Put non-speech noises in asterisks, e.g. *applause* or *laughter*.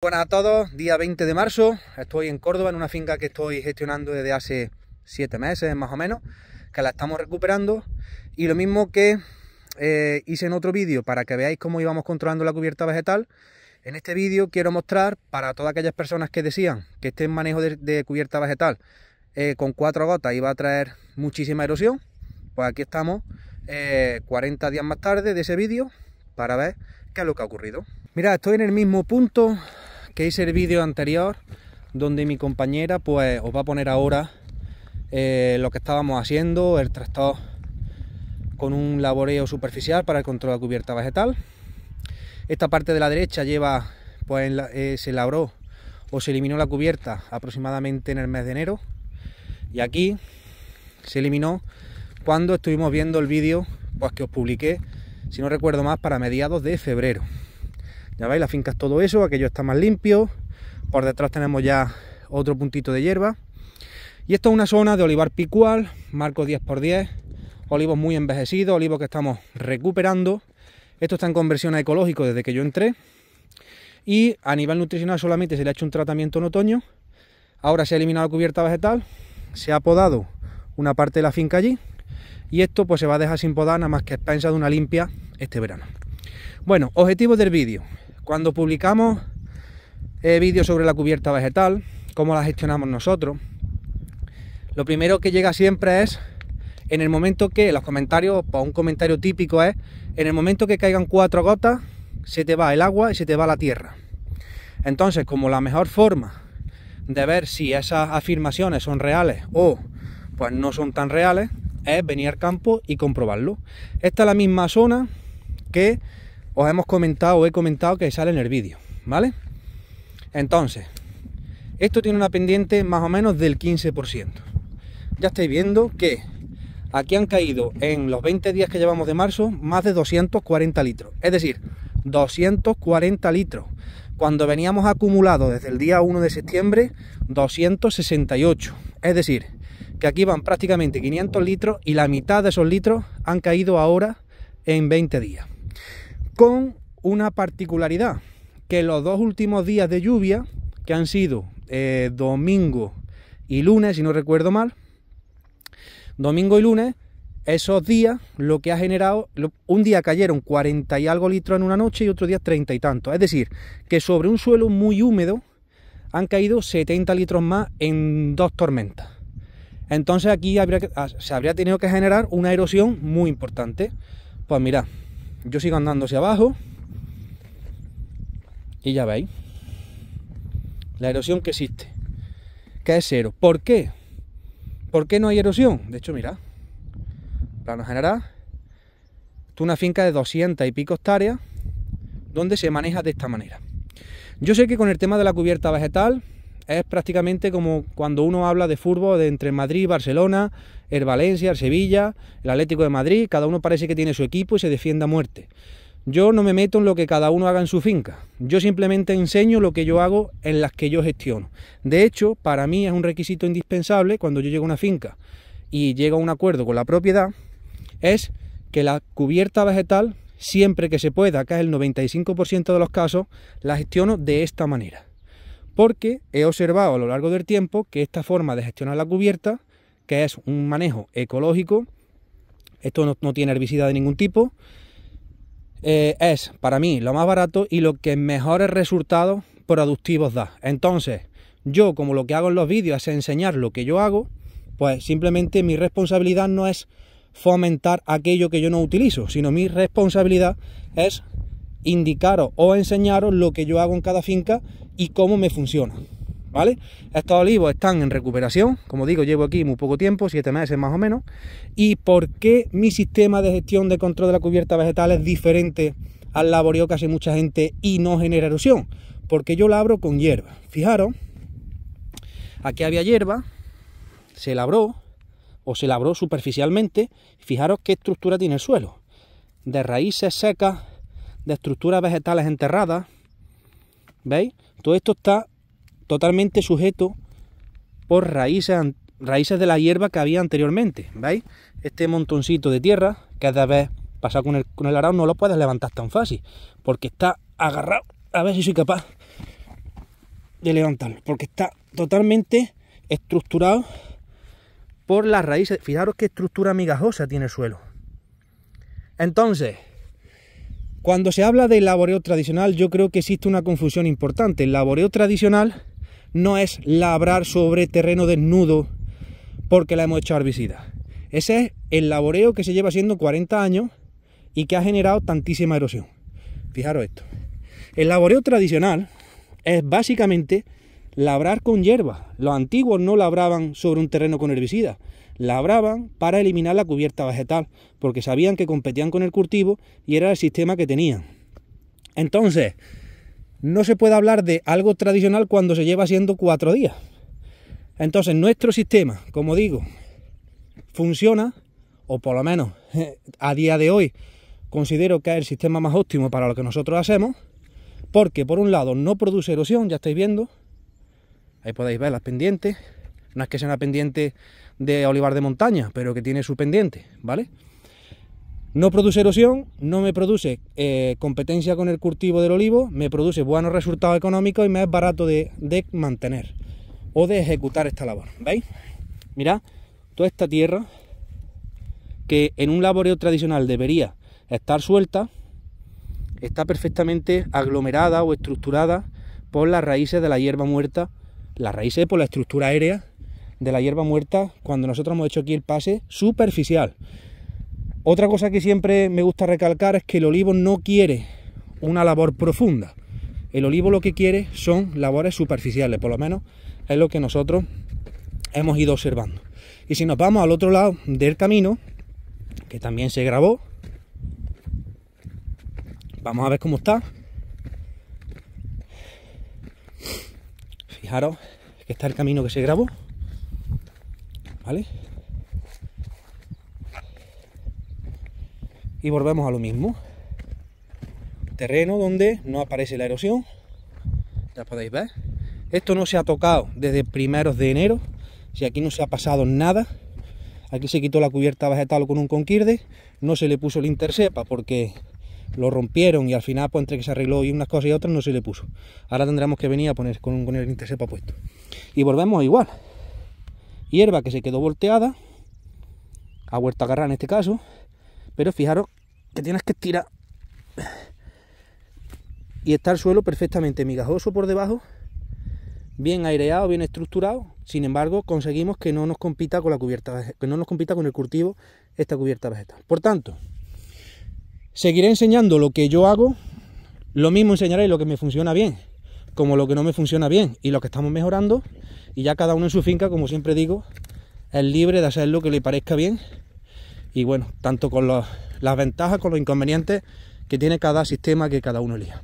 Buenas a todos, día 20 de marzo, estoy en Córdoba en una finca que estoy gestionando desde hace 7 meses más o menos, que la estamos recuperando y lo mismo que eh, hice en otro vídeo para que veáis cómo íbamos controlando la cubierta vegetal, en este vídeo quiero mostrar para todas aquellas personas que decían que este manejo de, cubierta vegetal eh, con cuatro gotas iba a traer muchísima erosión, pues aquí estamos 40 eh, días más tarde de ese vídeo para ver qué es lo que ha ocurrido. Mira, estoy en el mismo punto que hice el vídeo anterior donde mi compañera pues os va a poner ahora eh, lo que estábamos haciendo, el tractor con un laboreo superficial para el control de cubierta vegetal. Esta parte de la derecha lleva, pues eh, se labró o se eliminó la cubierta aproximadamente en el mes de enero y aquí se eliminó cuando estuvimos viendo el vídeo pues que os publiqué, si no recuerdo más, para mediados de febrero. Ya veis, la finca es todo eso, aquello está más limpio. Por detrás tenemos ya otro puntito de hierba. Y esto es una zona de olivar picual, marco 10x10, olivos muy envejecidos, olivos que estamos recuperando. Esto está en conversión a ecológico desde que yo entré. Y a nivel nutricional solamente se le ha hecho un tratamiento en otoño. Ahora se ha eliminado la cubierta vegetal, se ha podado una parte de la finca allí. Y esto pues se va a dejar sin podar nada más que expensa de una limpia este verano. Bueno, objetivo del vídeo. Cuando publicamos eh, vídeos sobre la cubierta vegetal, cómo la gestionamos nosotros, lo primero que llega siempre es en el momento que, los comentarios, pues, un comentario típico es, en el momento que caigan cuatro gotas, se te va el agua y se te va la tierra. Entonces, como la mejor forma de ver si esas afirmaciones son reales o pues no son tan reales, es venir al campo y comprobarlo. Esta es la misma zona que os hemos comentado, he comentado que sale en el vídeo, ¿vale? Entonces, esto tiene una pendiente más o menos del 15%. Ya estáis viendo que aquí han caído en los 20 días que llevamos de marzo más de 240 litros. Es decir, 240 litros. Cuando veníamos acumulados desde el día 1 de septiembre, 268. Es decir, que aquí van prácticamente 500 litros y la mitad de esos litros han caído ahora en 20 días con una particularidad, que los dos últimos días de lluvia, que han sido eh, domingo y lunes, si no recuerdo mal, domingo y lunes, esos días lo que ha generado, un día cayeron 40 y algo litros en una noche y otro día 30 y tanto Es decir, que sobre un suelo muy húmedo han caído 70 litros más en dos tormentas. Entonces aquí ah, se habría tenido que generar una erosión muy importante. Pues mirad, yo sigo andando hacia abajo. Y ya veis. La erosión que existe. Que es cero. ¿Por qué? ¿Por qué no hay erosión? De hecho, mira. Plano general. tú una finca de 200 y pico hectáreas. Donde se maneja de esta manera. Yo sé que con el tema de la cubierta vegetal es prácticamente como cuando uno habla de fútbol de entre Madrid, Barcelona, el Valencia, el Sevilla, el Atlético de Madrid, cada uno parece que tiene su equipo y se defiende a muerte. Yo no me meto en lo que cada uno haga en su finca, yo simplemente enseño lo que yo hago en las que yo gestiono. De hecho, para mí es un requisito indispensable cuando yo llego a una finca y llego a un acuerdo con la propiedad, es que la cubierta vegetal, siempre que se pueda, que es el 95% de los casos, la gestiono de esta manera porque he observado a lo largo del tiempo que esta forma de gestionar la cubierta, que es un manejo ecológico, esto no, tiene herbicida de ningún tipo, eh, es para mí lo más barato y lo que mejores resultados productivos da. Entonces, yo como lo que hago en los vídeos es enseñar lo que yo hago, pues simplemente mi responsabilidad no es fomentar aquello que yo no utilizo, sino mi responsabilidad es indicaros o enseñaros lo que yo hago en cada finca y cómo me funciona. ¿Vale? Estos pues, olivos están en recuperación, como digo, llevo aquí muy poco tiempo, Siete meses más o menos, y por qué mi sistema de gestión de control de la cubierta vegetal es diferente al laborio que hace mucha gente y no genera erosión, porque yo labro con hierba. Fijaros, aquí había hierba, se labró, o se labró superficialmente, fijaros qué estructura tiene el suelo, de raíces secas, de estructuras vegetales enterradas, ¿veis? Todo esto está totalmente sujeto por raíces, raíces de la hierba que había anteriormente. ¿Veis? Este montoncito de tierra, cada vez pasado con el, con el arado, no lo puedes levantar tan fácil, porque está agarrado. A ver si soy capaz de levantarlo, porque está totalmente estructurado por las raíces. Fijaros qué estructura migajosa tiene el suelo. Entonces, cuando se habla de laboreo tradicional, yo creo que existe una confusión importante. El laboreo tradicional no es labrar sobre terreno desnudo porque la hemos hecho herbicida. Ese es el laboreo que se lleva haciendo 40 años y que ha generado tantísima erosión. Fijaros esto. El laboreo tradicional es básicamente labrar con hierba. Los antiguos no labraban sobre un terreno con herbicida, labraban para eliminar la cubierta vegetal, porque sabían que competían con el cultivo y era el sistema que tenían. Entonces, no se puede hablar de algo tradicional cuando se lleva siendo cuatro días. Entonces, nuestro sistema, como digo, funciona, o por lo menos *laughs* a día de hoy considero que es el sistema más óptimo para lo que nosotros hacemos, porque por un lado no produce erosión, ya estáis viendo, ahí podéis ver las pendientes, no es que sea una pendiente de olivar de montaña, pero que tiene su pendiente, ¿vale? No produce erosión, no me produce eh, competencia con el cultivo del olivo, me produce buenos resultados económicos y me es barato de, de mantener o de ejecutar esta labor, ¿veis? Mirad, toda esta tierra que en un laboreo tradicional debería estar suelta, está perfectamente aglomerada o estructurada por las raíces de la hierba muerta, las raíces por la estructura aérea de la hierba muerta cuando nosotros hemos hecho aquí el pase superficial. Otra cosa que siempre me gusta recalcar es que el olivo no quiere una labor profunda. El olivo lo que quiere son labores superficiales, por lo menos es lo que nosotros hemos ido observando. Y si nos vamos al otro lado del camino, que también se grabó, vamos a ver cómo está. Fijaros que está el camino que se grabó. Y volvemos a lo mismo. Terreno donde no aparece la erosión. Ya podéis ver. Esto no se ha tocado desde primeros de enero. Si aquí no se ha pasado nada. Aquí se quitó la cubierta vegetal con un conquirde. No se le puso el intersepa porque lo rompieron y al final, pues entre que se arregló y unas cosas y otras, no se le puso. Ahora tendremos que venir a poner con, con el intersepa puesto. Y volvemos igual hierba que se quedó volteada, ha vuelto a agarrar en este caso, pero fijaros que tienes que estirar y está el suelo perfectamente migajoso por debajo, bien aireado, bien estructurado, sin embargo conseguimos que no nos compita con la cubierta, que no nos compita con el cultivo esta cubierta vegetal. Por tanto, seguiré enseñando lo que yo hago, lo mismo enseñaré lo que me funciona bien, como lo que no me funciona bien y lo que estamos mejorando y ya cada uno en su finca, como siempre digo, es libre de hacer lo que le parezca bien y bueno, tanto con las ventajas, con los inconvenientes que tiene cada sistema que cada uno elija.